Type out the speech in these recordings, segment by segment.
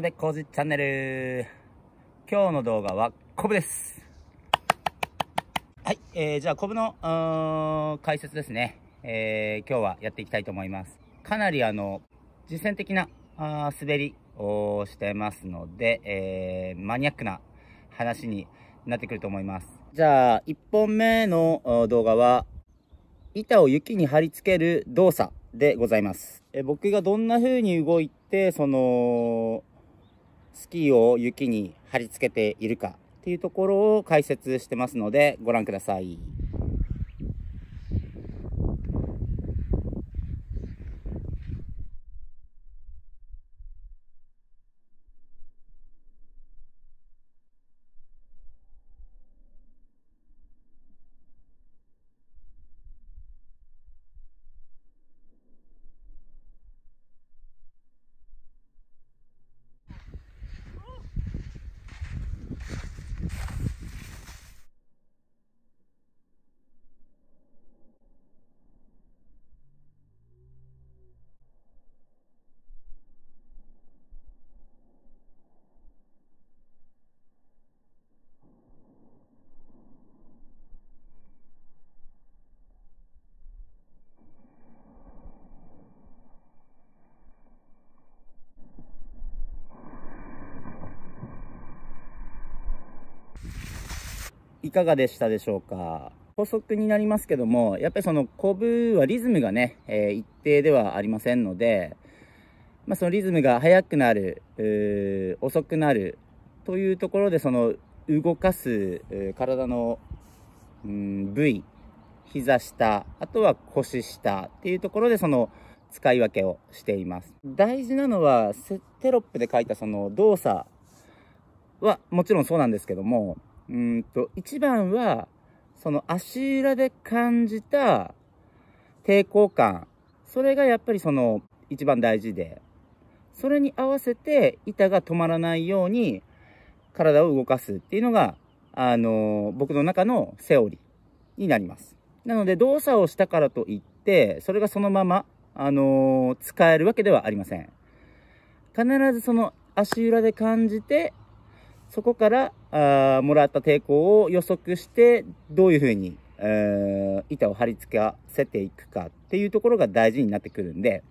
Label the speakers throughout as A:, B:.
A: ラコージチャンネル。今日の動画はコブです。はい、えー、じゃあコブの解説ですね、えー、今日はやっていきたいと思います。かなりあの、実践的なあ滑りをしてますので、えー、マニアックな話になってくると思います。じゃあ、1本目の動画は、板を雪に貼り付ける動作でございます。え僕がどんな風に動いて、その、スキーを雪に貼り付けているかっていうところを解説してますのでご覧ください。いかがでしたでしょうか補足になりますけども、やっぱりそのコブはリズムがね、えー、一定ではありませんので、まあ、そのリズムが速くなる、遅くなるというところで、その動かす体の、部位、膝下、あとは腰下っていうところで、その使い分けをしています。大事なのは、テロップで書いたその動作はもちろんそうなんですけども、うんと、一番は、その足裏で感じた抵抗感。それがやっぱりその一番大事で、それに合わせて板が止まらないように体を動かすっていうのが、あの、僕の中のセオリーになります。なので動作をしたからといって、それがそのまま、あの、使えるわけではありません。必ずその足裏で感じてそこからあもらった抵抗を予測してどういうふうに、えー、板を貼り付かせていくかっていうところが大事になってくるんで、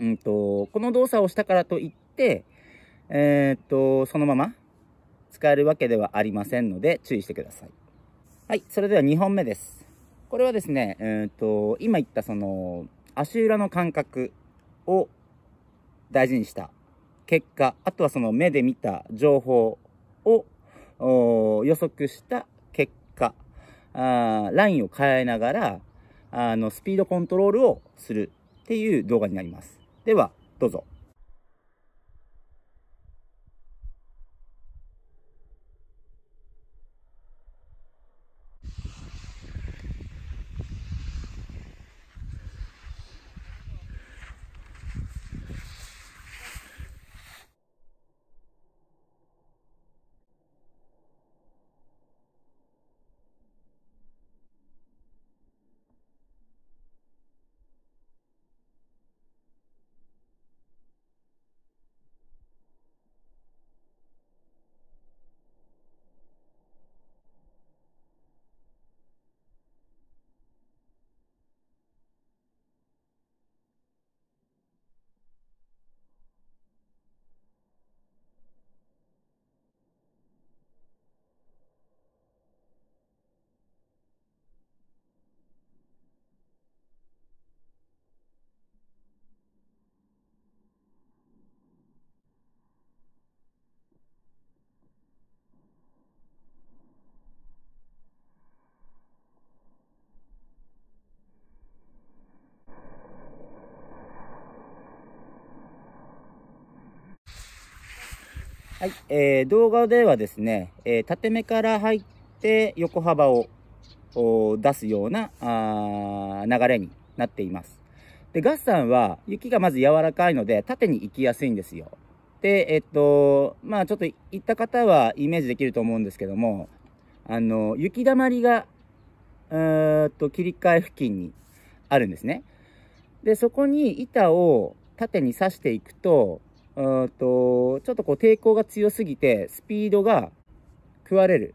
A: うんと、この動作をしたからといって、えっ、ー、とそのまま使えるわけではありませんので注意してください。はい、それでは2本目です。これはですね、えっ、ー、と今言ったその足裏の感覚を大事にした結果あとはその目で見た情報を予測した結果、ラインを変えながら、あの、スピードコントロールをするっていう動画になります。では、どうぞ。はい、えー、動画ではですね、えー、縦目から入って横幅を出すようなあ流れになっています。で、ガスさんは雪がまず柔らかいので縦に行きやすいんですよ。で、えっと、まあちょっと行った方はイメージできると思うんですけども、あの、雪だまりが、うーんと切り替え付近にあるんですね。で、そこに板を縦に刺していくと、うんと、ちょっとこう抵抗が強すぎて、スピードが食われる。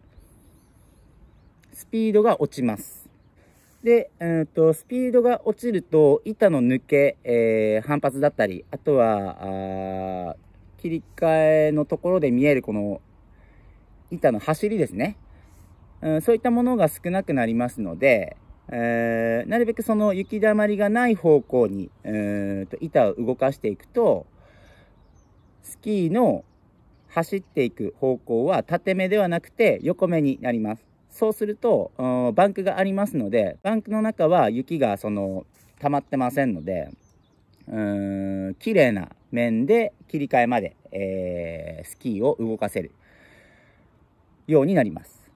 A: スピードが落ちます。で、うんと、スピードが落ちると、板の抜け、えー、反発だったり、あとは、あ切り替えのところで見えるこの、板の走りですね。うん、そういったものが少なくなりますので、えー、なるべくその雪だまりがない方向に、うんと板を動かしていくと、スキーの走っていく方向は縦目ではなくて横目になります。そうすると、うん、バンクがありますので、バンクの中は雪がその溜まってませんので、うん、綺麗な面で切り替えまで、えー、スキーを動かせるようになります。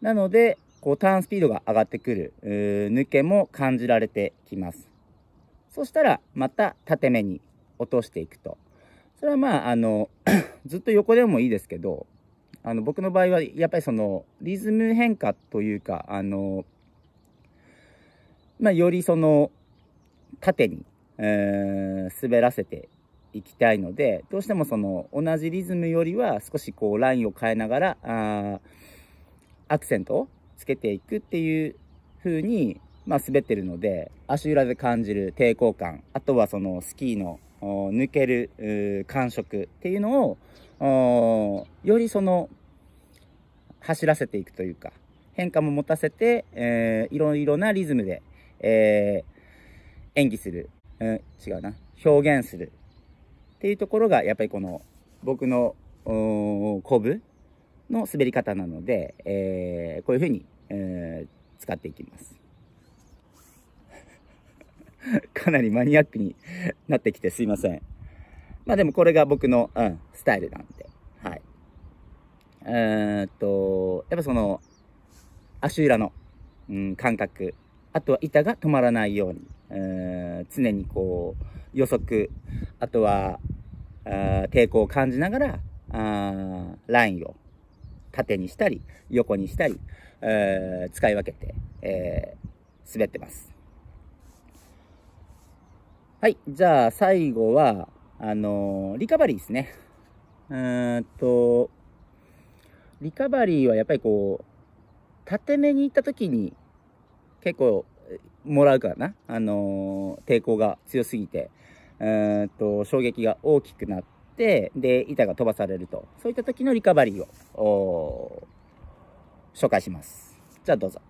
A: なので、こうターンスピードが上がってくる、抜けも感じられてきます。そしたら、また縦目に落としていくとそれはまあ、あの、ずっと横でもいいですけど、あの、僕の場合は、やっぱりその、リズム変化というか、あの、まあ、よりその、縦に、えー、滑らせていきたいので、どうしてもその、同じリズムよりは、少しこう、ラインを変えながら、あアクセントをつけていくっていう風に、まあ、滑ってるので、足裏で感じる抵抗感、あとはその、スキーの、抜ける感触っていうのを、よりその、走らせていくというか、変化も持たせて、えー、いろいろなリズムで、えー、演技する、うん、違うな、表現するっていうところが、やっぱりこの、僕の、コブの滑り方なので、えー、こういうふうに、えー、使っていきます。かなりマニアックになってきてすいません。まあでもこれが僕の、うん、スタイルなんで。はい。えー、っと、やっぱその、足裏の、うん、感覚、あとは板が止まらないように、うー、常にこう、予測、あとは、あ抵抗を感じながら、あラインを縦にしたり、横にしたり、えー、使い分けて、えー、滑ってます。はい。じゃあ、最後は、あのー、リカバリーですね。うーんと、リカバリーはやっぱりこう、縦目に行った時に結構もらうからな。あのー、抵抗が強すぎて、うーんと、衝撃が大きくなって、で、板が飛ばされると。そういった時のリカバリーを、紹介します。じゃあどうぞ。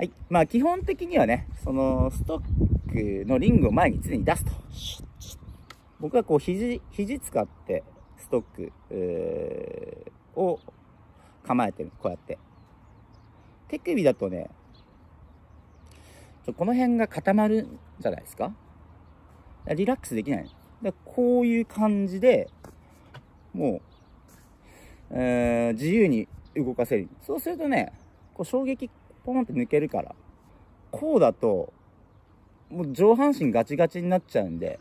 A: はい。まあ、基本的にはね、その、ストックのリングを前に常に出すと。僕はこう、肘、肘使って、ストック、を構えてる。こうやって。手首だとね、ちょこの辺が固まるんじゃないですかリラックスできない。だこういう感じで、もう、えー、自由に動かせる。そうするとね、こう衝撃ポーンって抜けるから。こうだと、もう上半身ガチガチになっちゃうんで、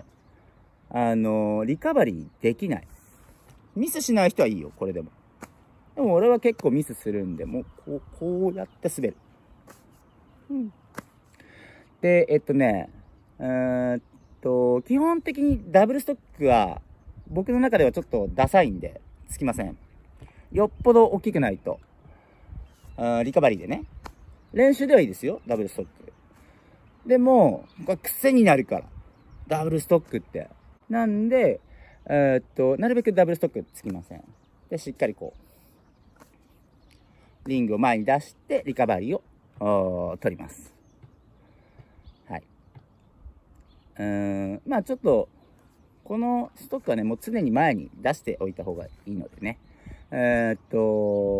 A: あのー、リカバリーできない。ミスしない人はいいよ、これでも。でも俺は結構ミスするんで、もうこう、こうやって滑る。うん。で、えっとね、えっと、基本的にダブルストックは、僕の中ではちょっとダサいんで、つきません。よっぽど大きくないと。あリカバリーでね。練習ではいいですよ、ダブルストック。でも、これ癖になるから。ダブルストックって。なんで、えー、っと、なるべくダブルストックつきません。で、しっかりこう、リングを前に出して、リカバリーを取ります。はい。うーん、まあちょっと、このストックはね、もう常に前に出しておいた方がいいのでね。えー、っ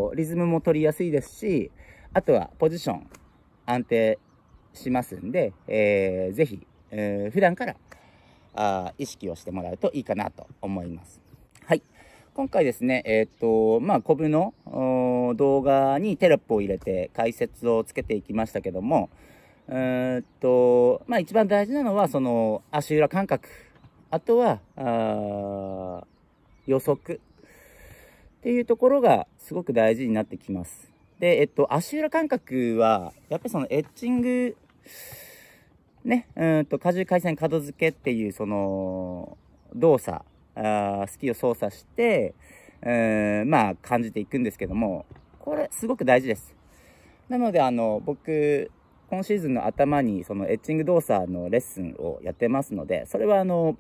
A: と、リズムも取りやすいですし、あとはポジション安定しますんで、えー、ぜひ、えー、普段からあ意識をしてもらうといいかなと思います。はい。今回ですね、えー、っと、まあ、コブの動画にテロップを入れて解説をつけていきましたけども、えー、っと、まあ、一番大事なのは、その、足裏感覚。あとは、あ予測。っていうところがすごく大事になってきます。で、えっと、足裏感覚は、やっぱりそのエッチング、ね、うんと、荷重回線角付けっていう、その、動作、あスキーを操作して、うん、まあ、感じていくんですけども、これ、すごく大事です。なので、あの、僕、今シーズンの頭に、そのエッチング動作のレッスンをやってますので、それはあの、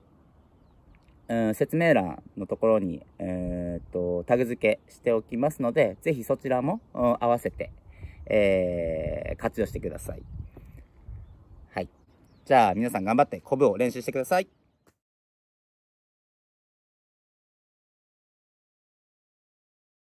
A: うん、説明欄のところに、えー、っと、タグ付けしておきますので、ぜひそちらも、合わせて、えー、活用してください。はい。じゃあ、皆さん頑張ってコブを練習してください。